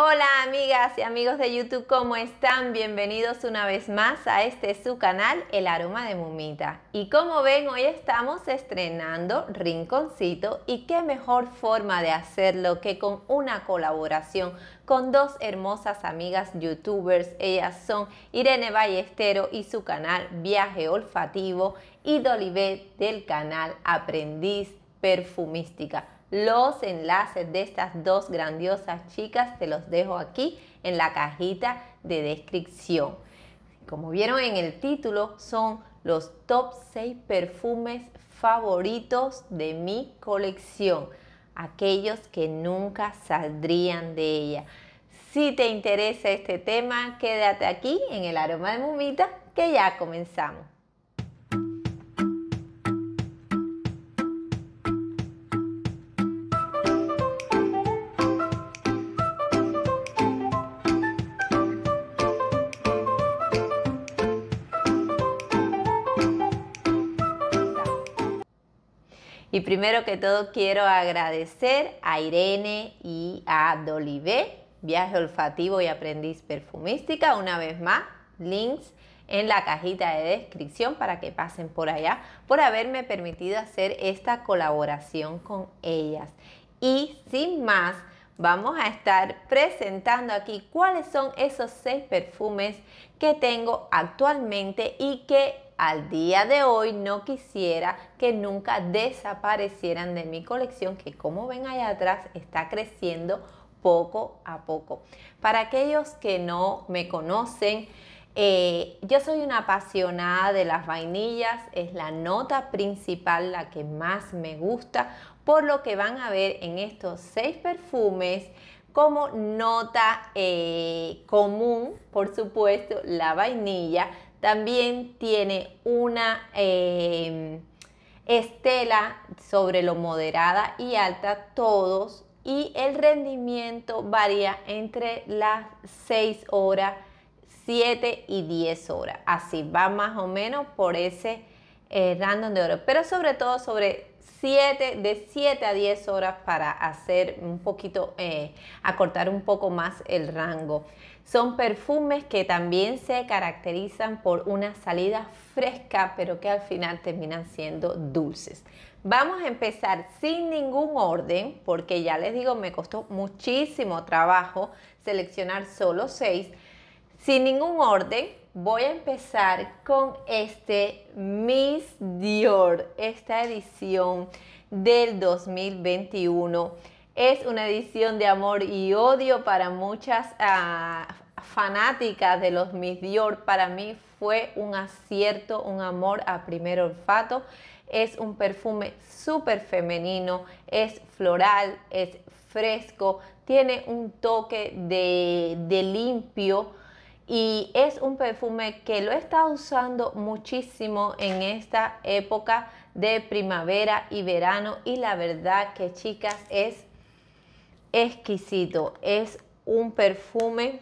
Hola amigas y amigos de YouTube, ¿cómo están? Bienvenidos una vez más a este su canal, El Aroma de Mumita. Y como ven, hoy estamos estrenando Rinconcito y qué mejor forma de hacerlo que con una colaboración con dos hermosas amigas youtubers. Ellas son Irene Ballestero y su canal Viaje Olfativo y Dolivet del canal Aprendiz perfumística. Los enlaces de estas dos grandiosas chicas te los dejo aquí en la cajita de descripción. Como vieron en el título, son los top 6 perfumes favoritos de mi colección, aquellos que nunca saldrían de ella. Si te interesa este tema, quédate aquí en el aroma de mumita que ya comenzamos. primero que todo quiero agradecer a Irene y a Dolivé, Viaje Olfativo y Aprendiz Perfumística, una vez más, links en la cajita de descripción para que pasen por allá, por haberme permitido hacer esta colaboración con ellas. Y sin más, vamos a estar presentando aquí cuáles son esos seis perfumes que tengo actualmente y que al día de hoy no quisiera que nunca desaparecieran de mi colección, que como ven allá atrás está creciendo poco a poco. Para aquellos que no me conocen, eh, yo soy una apasionada de las vainillas, es la nota principal la que más me gusta, por lo que van a ver en estos seis perfumes como nota eh, común, por supuesto, la vainilla, también tiene una em, estela sobre lo moderada y alta, todos, y el rendimiento varía entre las 6 horas, 7 y 10 horas. Así va más o menos por ese eh, random de oro, pero sobre todo sobre de 7 a 10 horas para hacer un poquito, eh, acortar un poco más el rango. Son perfumes que también se caracterizan por una salida fresca, pero que al final terminan siendo dulces. Vamos a empezar sin ningún orden, porque ya les digo, me costó muchísimo trabajo seleccionar solo 6, sin ningún orden voy a empezar con este Miss Dior, esta edición del 2021. Es una edición de amor y odio para muchas ah, fanáticas de los Miss Dior. Para mí fue un acierto, un amor a primer olfato. Es un perfume súper femenino, es floral, es fresco, tiene un toque de, de limpio y es un perfume que lo he estado usando muchísimo en esta época de primavera y verano y la verdad que chicas es exquisito, es un perfume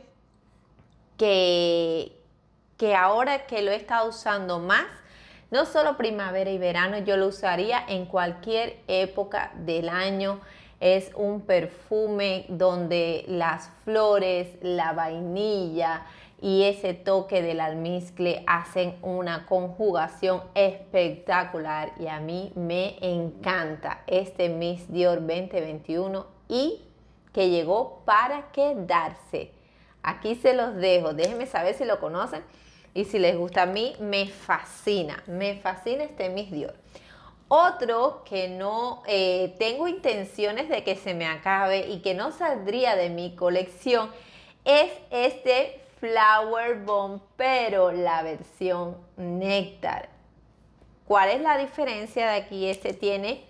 que, que ahora que lo he estado usando más, no solo primavera y verano, yo lo usaría en cualquier época del año es un perfume donde las flores, la vainilla y ese toque del almizcle hacen una conjugación espectacular y a mí me encanta este Miss Dior 2021 y que llegó para quedarse. Aquí se los dejo, déjenme saber si lo conocen y si les gusta a mí, me fascina, me fascina este Miss Dior. Otro que no eh, tengo intenciones de que se me acabe y que no saldría de mi colección es este Flower Bomb, pero la versión néctar. ¿Cuál es la diferencia de aquí? Este tiene,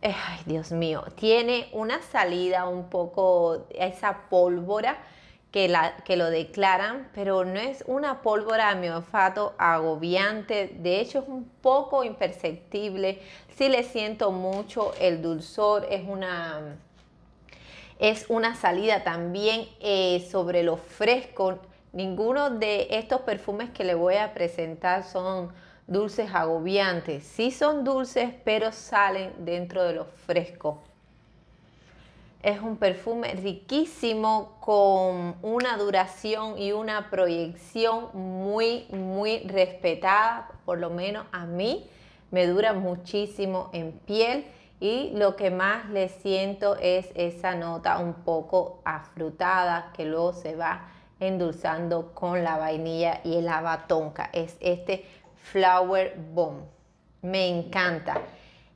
eh, ay Dios mío, tiene una salida un poco, esa pólvora que, lo declaran, pero no es una pólvora de miofato agobiante, de hecho es un poco imperceptible, si le siento mucho el dulzor, es una, es una salida también eh, sobre lo fresco, ninguno de estos perfumes que le voy a presentar son dulces agobiantes, sí son dulces, pero salen dentro de lo fresco. Es un perfume riquísimo con una duración y una proyección muy, muy respetada, por lo menos a mí. Me dura muchísimo en piel y lo que más le siento es esa nota un poco afrutada que luego se va endulzando con la vainilla y el abatonca. Es este Flower Bomb. Me encanta.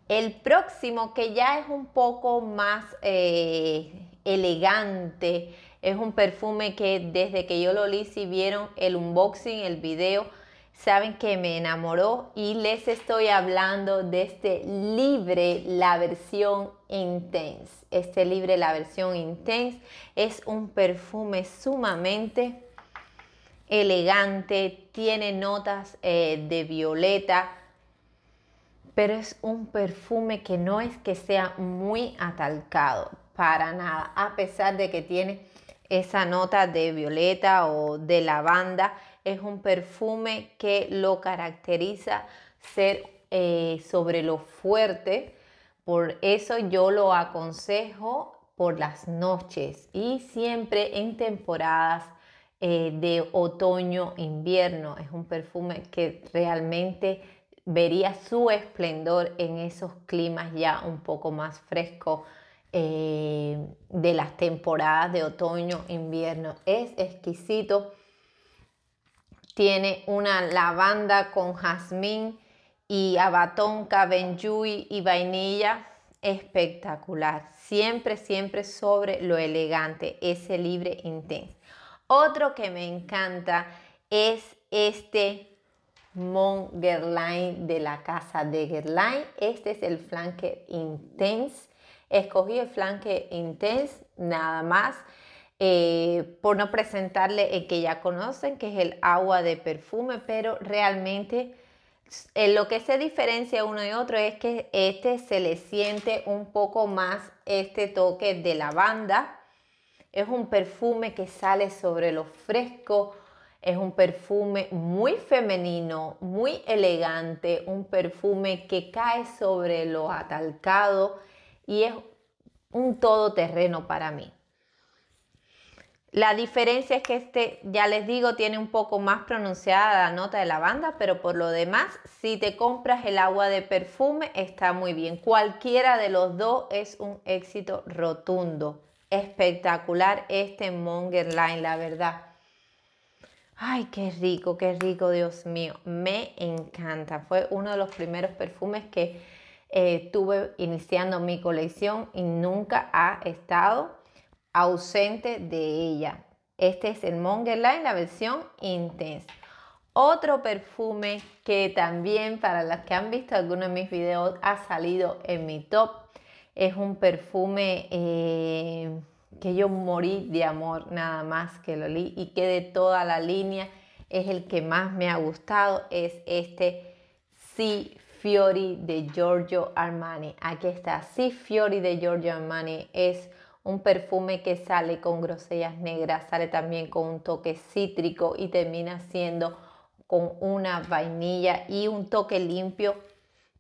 El próximo, que ya es un poco más eh, elegante, es un perfume que desde que yo lo li si vieron el unboxing, el video, saben que me enamoró y les estoy hablando de este libre, la versión intense. Este libre, la versión intense, es un perfume sumamente elegante, tiene notas eh, de violeta, pero es un perfume que no es que sea muy atalcado, para nada, a pesar de que tiene esa nota de violeta o de lavanda, es un perfume que lo caracteriza ser eh, sobre lo fuerte, por eso yo lo aconsejo por las noches y siempre en temporadas eh, de otoño, invierno. Es un perfume que realmente vería su esplendor en esos climas ya un poco más frescos eh, de las temporadas de otoño, invierno. Es exquisito. Tiene una lavanda con jazmín y abatón, benjui y vainilla espectacular. Siempre, siempre sobre lo elegante, ese libre intenso. Otro que me encanta es este Mon Guerlain de la casa de Guerlain Este es el flanque intense. Escogí el flanque intense nada más eh, por no presentarle el que ya conocen, que es el agua de perfume, pero realmente lo que se diferencia uno y otro es que este se le siente un poco más este toque de lavanda. Es un perfume que sale sobre lo fresco, es un perfume muy femenino, muy elegante, un perfume que cae sobre los atalcado y es un todoterreno para mí. La diferencia es que este, ya les digo, tiene un poco más pronunciada la nota de lavanda, pero por lo demás, si te compras el agua de perfume, está muy bien. Cualquiera de los dos es un éxito rotundo. Espectacular este Monger Line, la verdad. Ay, qué rico, qué rico, Dios mío. Me encanta. Fue uno de los primeros perfumes que estuve eh, tuve iniciando mi colección y nunca ha estado ausente de ella. Este es el Monger Line, la versión Intense. Otro perfume que también para las que han visto algunos de mis videos ha salido en mi top. Es un perfume... Eh, que yo morí de amor nada más que lo li y que de toda la línea es el que más me ha gustado, es este Si Fiori de Giorgio Armani. Aquí está, Si Fiori de Giorgio Armani es un perfume que sale con grosellas negras, sale también con un toque cítrico y termina siendo con una vainilla y un toque limpio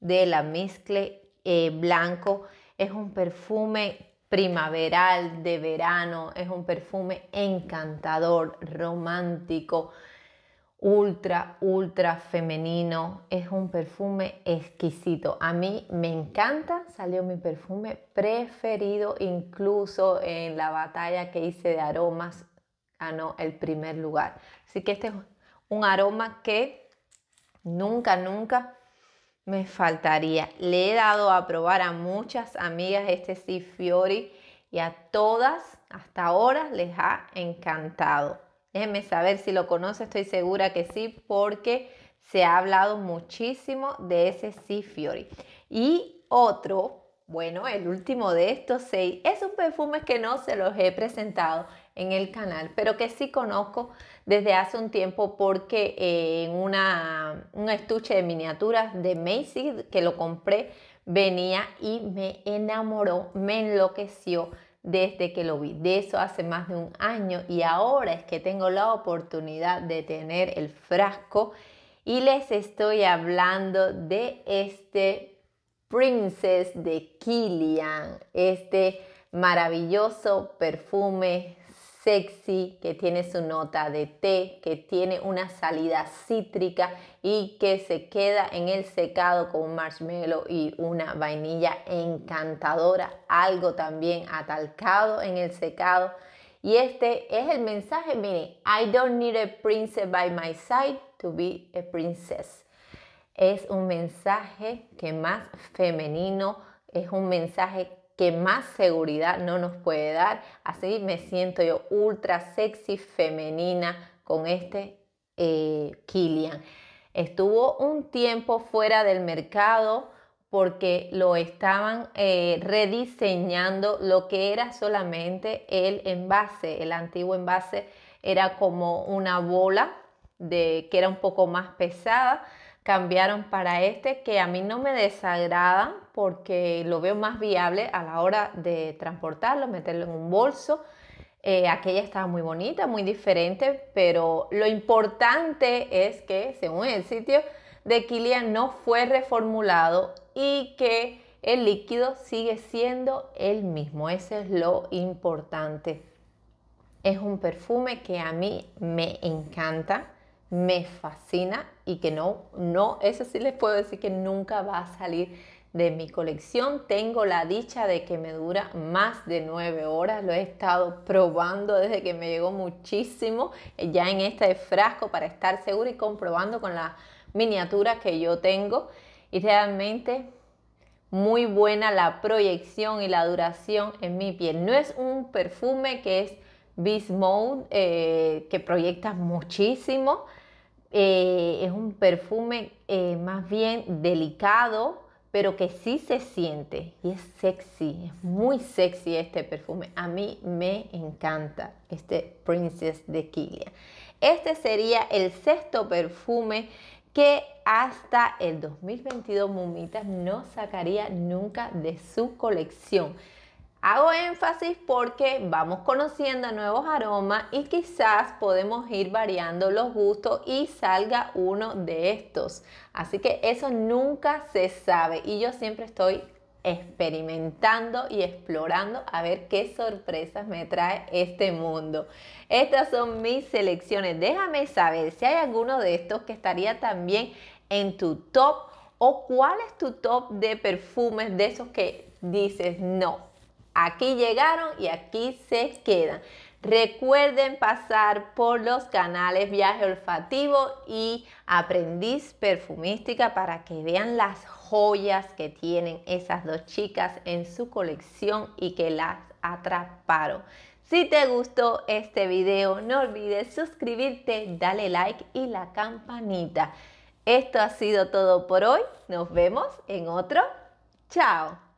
de la mezcla eh, blanco. Es un perfume primaveral, de verano. Es un perfume encantador, romántico, ultra, ultra femenino. Es un perfume exquisito. A mí me encanta, salió mi perfume preferido, incluso en la batalla que hice de aromas, ganó el primer lugar. Así que este es un aroma que nunca, nunca me faltaría. Le he dado a probar a muchas amigas este Si Fiori y a todas hasta ahora les ha encantado. Déjenme saber si lo conoce, estoy segura que sí, porque se ha hablado muchísimo de ese Si Fiori. Y otro, bueno, el último de estos seis, es un perfume que no se los he presentado en el canal, pero que sí conozco desde hace un tiempo porque en una, un estuche de miniaturas de Macy que lo compré venía y me enamoró, me enloqueció desde que lo vi. De eso hace más de un año y ahora es que tengo la oportunidad de tener el frasco y les estoy hablando de este Princess de Kilian, este maravilloso perfume sexy, que tiene su nota de té, que tiene una salida cítrica y que se queda en el secado con un marshmallow y una vainilla encantadora, algo también atalcado en el secado. Y este es el mensaje, mire, I don't need a princess by my side to be a princess. Es un mensaje que más femenino, es un mensaje que más seguridad no nos puede dar. Así me siento yo ultra sexy, femenina con este eh, Kilian. Estuvo un tiempo fuera del mercado porque lo estaban eh, rediseñando lo que era solamente el envase. El antiguo envase era como una bola de, que era un poco más pesada cambiaron para este que a mí no me desagrada porque lo veo más viable a la hora de transportarlo, meterlo en un bolso. Eh, aquella estaba muy bonita, muy diferente, pero lo importante es que, según el sitio de Kilian, no fue reformulado y que el líquido sigue siendo el mismo. ese es lo importante. Es un perfume que a mí me encanta me fascina y que no, no, eso sí les puedo decir que nunca va a salir de mi colección. Tengo la dicha de que me dura más de nueve horas. Lo he estado probando desde que me llegó muchísimo ya en este frasco para estar seguro y comprobando con las miniaturas que yo tengo. Y realmente muy buena la proyección y la duración en mi piel. No es un perfume que es Beast eh, que proyecta muchísimo eh, es un perfume eh, más bien delicado, pero que sí se siente y es sexy, es muy sexy este perfume. A mí me encanta este Princess de Kilia. Este sería el sexto perfume que hasta el 2022 Mumitas no sacaría nunca de su colección. Hago énfasis porque vamos conociendo nuevos aromas y quizás podemos ir variando los gustos y salga uno de estos. Así que eso nunca se sabe y yo siempre estoy experimentando y explorando a ver qué sorpresas me trae este mundo. Estas son mis selecciones. Déjame saber si hay alguno de estos que estaría también en tu top o cuál es tu top de perfumes de esos que dices no. Aquí llegaron y aquí se quedan. Recuerden pasar por los canales Viaje Olfativo y Aprendiz Perfumística para que vean las joyas que tienen esas dos chicas en su colección y que las atraparon. Si te gustó este video, no olvides suscribirte, dale like y la campanita. Esto ha sido todo por hoy. Nos vemos en otro. Chao.